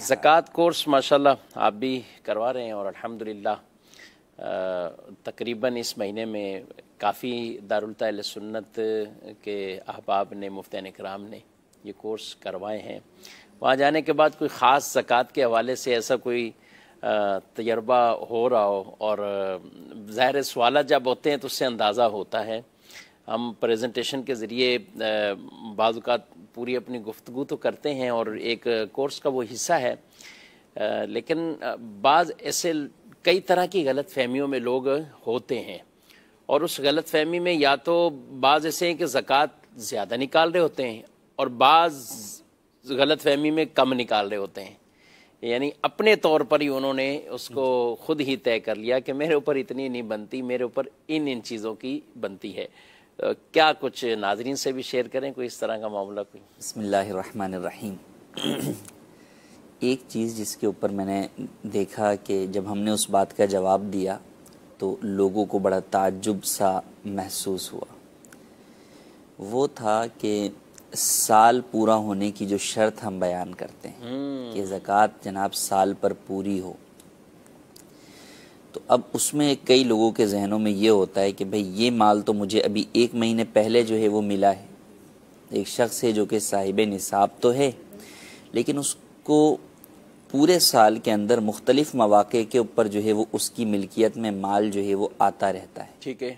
زکوٰۃ کورس ماشاءاللہ آپ بھی کروا رہے ہیں اور الحمدللہ تقریباً اس مہینے میں کافی دارالطا علیہ سنت کے احباب نے مفتین اکرام نے یہ کورس کروائے ہیں وہاں جانے کے بعد کوئی خاص زکوٰۃ کے حوالے سے ایسا کوئی تجربہ ہو رہا ہو اور ظاہر سوالات جب ہوتے ہیں تو اس سے اندازہ ہوتا ہے ہم پریزنٹیشن کے ذریعے بعض اوقات پوری اپنی گفتگو تو کرتے ہیں اور ایک کورس کا وہ حصہ ہے لیکن بعض ایسے کئی طرح کی غلط فہمیوں میں لوگ ہوتے ہیں اور اس غلط فہمی میں یا تو بعض ایسے ہیں کہ زکوٰۃ زیادہ نکال رہے ہوتے ہیں اور بعض غلط فہمی میں کم نکال رہے ہوتے ہیں یعنی اپنے طور پر ہی انہوں نے اس کو خود ہی طے کر لیا کہ میرے اوپر اتنی نہیں بنتی میرے اوپر ان ان چیزوں کی بنتی ہے کیا کچھ ناظرین سے بھی شیئر کریں کوئی اس طرح کا معاملہ کوئی بسم اللہ الرحمن الرحیم ایک چیز جس کے اوپر میں نے دیکھا کہ جب ہم نے اس بات کا جواب دیا تو لوگوں کو بڑا تعجب سا محسوس ہوا وہ تھا کہ سال پورا ہونے کی جو شرط ہم بیان کرتے ہیں کہ زکوٰۃ جناب سال پر پوری ہو تو اب اس میں کئی لوگوں کے ذہنوں میں یہ ہوتا ہے کہ بھئی یہ مال تو مجھے ابھی ایک مہینے پہلے جو ہے وہ ملا ہے ایک شخص ہے جو کہ صاحب نصاب تو ہے لیکن اس کو پورے سال کے اندر مختلف مواقع کے اوپر جو ہے وہ اس کی ملکیت میں مال جو ہے وہ آتا رہتا ہے ٹھیک ہے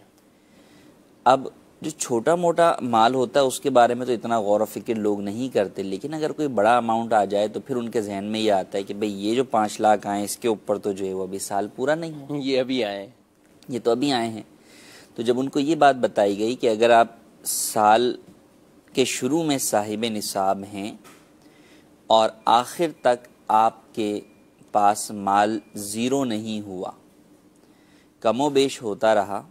اب جو چھوٹا موٹا مال ہوتا ہے اس کے بارے میں تو اتنا غور و فکر لوگ نہیں کرتے لیکن اگر کوئی بڑا اماؤنٹ آ جائے تو پھر ان کے ذہن میں یہ آتا ہے کہ بھئی یہ جو پانچ لاکھ آئے اس کے اوپر تو جو ہے وہ ابھی سال پورا نہیں یہ ابھی آئے یہ تو ابھی آئے ہیں تو جب ان کو یہ بات بتائی گئی کہ اگر آپ سال کے شروع میں صاحب نصاب ہیں اور آخر تک آپ کے پاس مال زیرو نہیں ہوا کم و بیش ہوتا رہا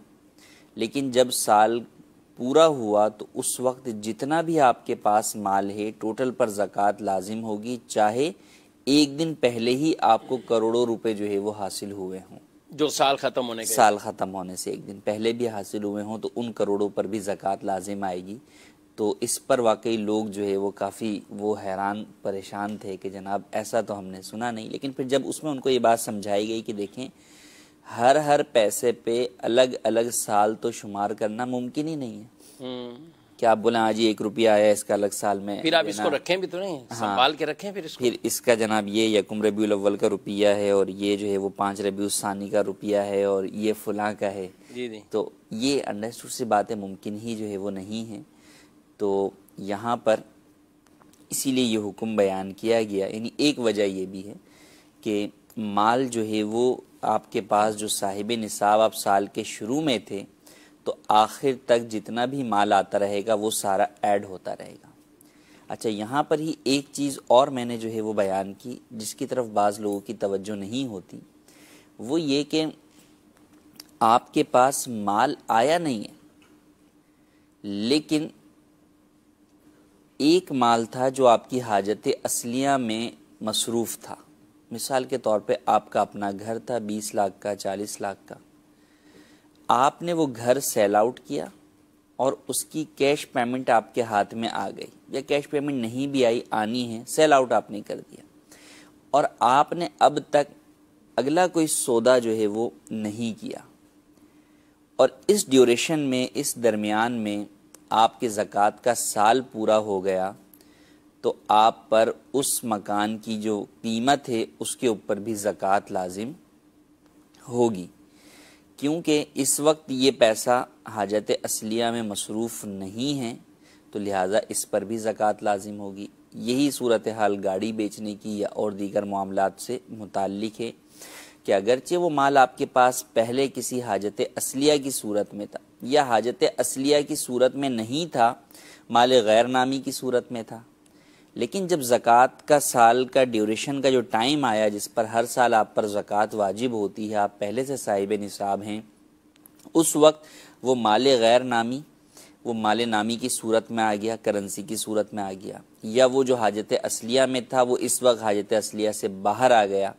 لیکن جب سال پورا ہوا تو اس وقت جتنا بھی آپ کے پاس مال ہے ٹوٹل پر زکاة لازم ہوگی چاہے ایک دن پہلے ہی آپ کو کروڑوں روپے جو ہے وہ حاصل ہوئے ہوں جو سال ختم ہونے کے سال ختم ہونے سے ایک دن پہلے بھی حاصل ہوئے ہوں تو ان کروڑوں پر بھی زکاة لازم آئے گی تو اس پر واقعی لوگ جو ہے وہ کافی وہ حیران پریشان تھے کہ جناب ایسا تو ہم نے سنا نہیں لیکن پھر جب اس میں ان کو یہ بات سمجھائی گئی کہ دیکھیں ہر ہر پیسے پہ الگ الگ سال تو شمار کرنا ممکن ہی نہیں ہے کیا آپ بولیں آج یہ ایک روپیہ آیا اس کا الگ سال میں پھر آپ اس کو رکھیں بھی تو نہیں ہاں۔ سنبھال کے رکھیں پھر اس کو پھر اس کا جناب یہ یکم ربیع الاول کا روپیہ ہے اور یہ جو ہے وہ پانچ ربیع الثانی کا روپیہ ہے اور یہ فلاں کا ہے جی جی۔ تو یہ انڈرسٹوڈ سی باتیں ممکن ہی جو ہے وہ نہیں ہیں تو یہاں پر اسی لیے یہ حکم بیان کیا گیا یعنی ایک وجہ یہ بھی ہے کہ مال جو ہے وہ آپ کے پاس جو صاحب نصاب آپ سال کے شروع میں تھے تو آخر تک جتنا بھی مال آتا رہے گا وہ سارا ایڈ ہوتا رہے گا اچھا یہاں پر ہی ایک چیز اور میں نے جو ہے وہ بیان کی جس کی طرف بعض لوگوں کی توجہ نہیں ہوتی وہ یہ کہ آپ کے پاس مال آیا نہیں ہے لیکن ایک مال تھا جو آپ کی حاجت اصلیہ میں مصروف تھا مثال کے طور پہ آپ کا اپنا گھر تھا بیس لاکھ کا چالیس لاکھ کا آپ نے وہ گھر سیل آؤٹ کیا اور اس کی کیش پیمنٹ آپ کے ہاتھ میں آ گئی یا کیش پیمنٹ نہیں بھی آئی آنی ہے سیل آؤٹ آپ نے کر دیا اور آپ نے اب تک اگلا کوئی سودا جو ہے وہ نہیں کیا اور اس ڈیوریشن میں اس درمیان میں آپ کے زکوٰۃ کا سال پورا ہو گیا تو آپ پر اس مکان کی جو قیمت ہے اس کے اوپر بھی زکوٰۃ لازم ہوگی کیونکہ اس وقت یہ پیسہ حاجت اصلیہ میں مصروف نہیں ہے تو لہٰذا اس پر بھی زکوٰۃ لازم ہوگی یہی صورت حال گاڑی بیچنے کی یا اور دیگر معاملات سے متعلق ہے کہ اگرچہ وہ مال آپ کے پاس پہلے کسی حاجت اصلیہ کی صورت میں تھا یا حاجت اصلیہ کی صورت میں نہیں تھا مال غیر نامی کی صورت میں تھا لیکن جب زکوٰۃ کا سال کا ڈیوریشن کا جو ٹائم آیا جس پر ہر سال آپ پر زکوٰۃ واجب ہوتی ہے آپ پہلے سے صاحب نصاب ہیں اس وقت وہ مال غیر نامی وہ مال نامی کی صورت میں آ گیا کرنسی کی صورت میں آ گیا یا وہ جو حاجت اصلیہ میں تھا وہ اس وقت حاجت اصلیہ سے باہر آ گیا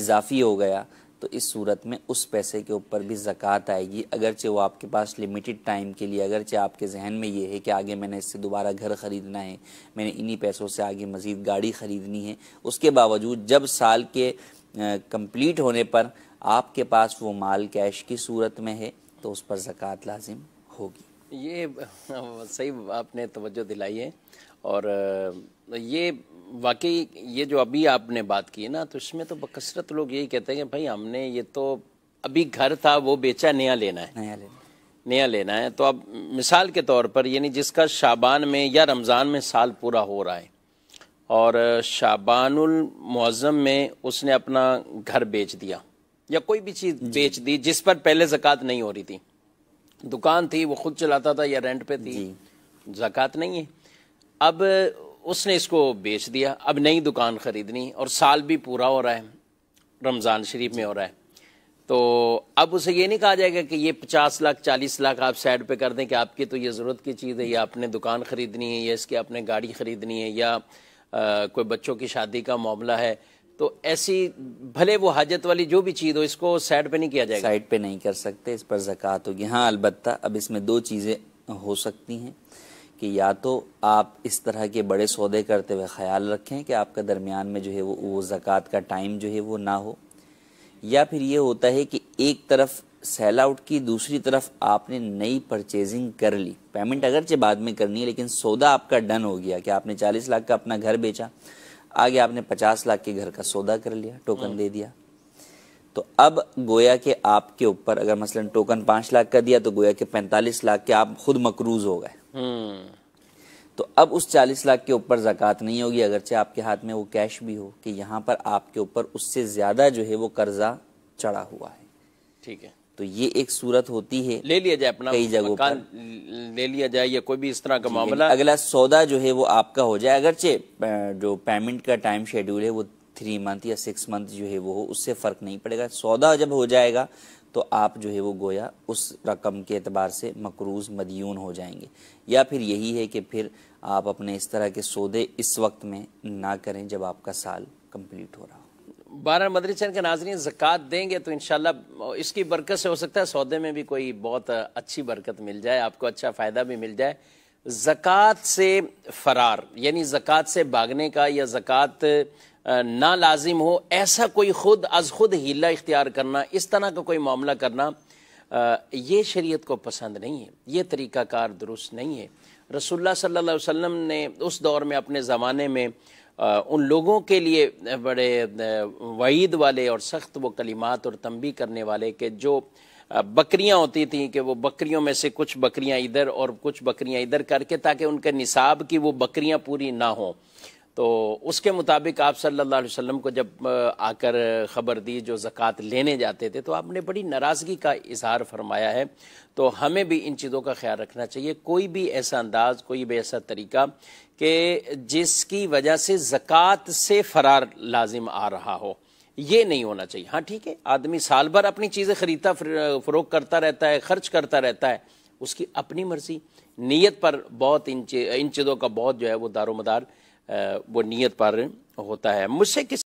اضافی ہو گیا تو اس صورت میں اس پیسے کے اوپر بھی زکوٰۃ آئے گی اگرچہ وہ آپ کے پاس لمیٹڈ ٹائم کے لیے اگرچہ آپ کے ذہن میں یہ ہے کہ آگے میں نے اس سے دوبارہ گھر خریدنا ہے میں نے انہی پیسوں سے آگے مزید گاڑی خریدنی ہے اس کے باوجود جب سال کے کمپلیٹ ہونے پر آپ کے پاس وہ مال کیش کی صورت میں ہے تو اس پر زکوٰۃ لازم ہوگی یہ صحیح آپ نے توجہ دلائی ہے اور یہ واقعی یہ جو ابھی آپ نے بات کی نا تو اس میں تو بکثرت لوگ یہی کہتے ہیں کہ بھائی ہم نے یہ تو ابھی گھر تھا وہ بیچا نیا لینا ہے نیا لینا ہے تو اب مثال کے طور پر یعنی جس کا شابان میں یا رمضان میں سال پورا ہو رہا ہے اور شابان المعظم میں اس نے اپنا گھر بیچ دیا یا کوئی بھی چیز جی۔ بیچ دی جس پر پہلے زکوٰۃ نہیں ہو رہی تھی دکان تھی وہ خود چلاتا تھا یا رینٹ پہ تھی جی۔ زکوٰۃ نہیں ہے اب اس نے اس کو بیچ دیا اب نئی دکان خریدنی اور سال بھی پورا ہو رہا ہے رمضان شریف میں ہو رہا ہے تو اب اسے یہ نہیں کہا جائے گا کہ یہ پچاس لاکھ چالیس لاکھ آپ سائڈ پہ کر دیں کہ آپ کی تو یہ ضرورت کی چیز ہے یا آپ نے دکان خریدنی ہے یا اس کی نے گاڑی خریدنی ہے یا کوئی بچوں کی شادی کا معاملہ ہے تو ایسی بھلے وہ حاجت والی جو بھی چیز ہو اس کو سائڈ پہ نہیں کیا جائے گا سائڈ پہ نہیں کر سکتے اس پر زکوٰۃ ہوگی ہاں البتہ اب اس میں دو چیزیں ہو سکتی ہیں کہ یا تو آپ اس طرح کے بڑے سودے کرتے ہوئے خیال رکھیں کہ آپ کا درمیان میں جو ہے وہ وہ زکوٰۃ کا ٹائم جو ہے وہ نہ ہو یا پھر یہ ہوتا ہے کہ ایک طرف سیل آؤٹ کی دوسری طرف آپ نے نئی پرچیزنگ کر لی پیمنٹ اگرچہ بعد میں کرنی ہے لیکن سودا آپ کا ڈن ہو گیا کہ آپ نے چالیس لاکھ کا اپنا گھر بیچا آگے آپ نے پچاس لاکھ کے گھر کا سودا کر لیا ٹوکن ہاں۔ دے دیا تو اب گویا کہ آپ کے اوپر اگر مثلا ٹوکن پانچ لاکھ کا دیا تو گویا کہ پینتالیس لاکھ کے آپ خود مقروض ہو گئے تو اب اس چالیس لاکھ کے اوپر زکوٰۃ نہیں ہوگی اگرچہ آپ کے ہاتھ میں وہ کیش بھی ہو کہ یہاں پر آپ کے اوپر اس سے زیادہ جو ہے وہ قرضہ چڑھا ہوا ہے ٹھیک ہے تو یہ ایک صورت ہوتی ہے لے لیا جائے اپنا کئی جگہوں پر لے لیا جائے یا کوئی بھی اس طرح کا معاملہ اگلا سودا جو ہے وہ آپ کا ہو جائے اگرچہ جو پیمنٹ کا ٹائم شیڈول ہے وہ تھری منتھ یا سکس منتھ جو ہے وہ ہو اس سے فرق نہیں پڑے گا سودا جب ہو جائے گا تو آپ جو ہے وہ گویا اس رقم کے اعتبار سے مقروض مدیون ہو جائیں گے یا پھر یہی ہے کہ پھر آپ اپنے اس طرح کے سودے اس وقت میں نہ کریں جب آپ کا سال کمپلیٹ ہو رہا ہو بارہ مدری چند کے ناظرین زکوٰۃ دیں گے تو انشاءاللہ اس کی برکت سے ہو سکتا ہے سودے میں بھی کوئی بہت اچھی برکت مل جائے آپ کو اچھا فائدہ بھی مل جائے زکوٰۃ سے فرار یعنی زکوٰۃ سے بھاگنے کا یا زکوٰۃ نہ لازم ہو ایسا کوئی خود از خود ہیلا اختیار کرنا اس طرح کا کوئی معاملہ کرنا یہ شریعت کو پسند نہیں ہے یہ طریقہ کار درست نہیں ہے رسول اللہ صلی اللہ علیہ وسلم نے اس دور میں اپنے زمانے میں ان لوگوں کے لیے بڑے وعید والے اور سخت وہ کلمات اور تنبی کرنے والے کہ جو بکریاں ہوتی تھیں کہ وہ بکریوں میں سے کچھ بکریاں ادھر اور کچھ بکریاں ادھر کر کے تاکہ ان کے نصاب کی وہ بکریاں پوری نہ ہوں تو اس کے مطابق آپ صلی اللہ علیہ وسلم کو جب آ کر خبر دی جو زکوٰۃ لینے جاتے تھے تو آپ نے بڑی ناراضگی کا اظہار فرمایا ہے تو ہمیں بھی ان چیزوں کا خیال رکھنا چاہیے کوئی بھی ایسا انداز کوئی بھی ایسا طریقہ کہ جس کی وجہ سے زکوٰۃ سے فرار لازم آ رہا ہو یہ نہیں ہونا چاہیے ہاں ٹھیک ہے آدمی سال بھر اپنی چیزیں خریدتا فروغ کرتا رہتا ہے خرچ کرتا رہتا ہے اس کی اپنی مرضی نیت پر بہت ان چیزوں کا بہت جو ہے وہ دار و مدار وہ نیت پر ہوتا ہے مجھ سے کس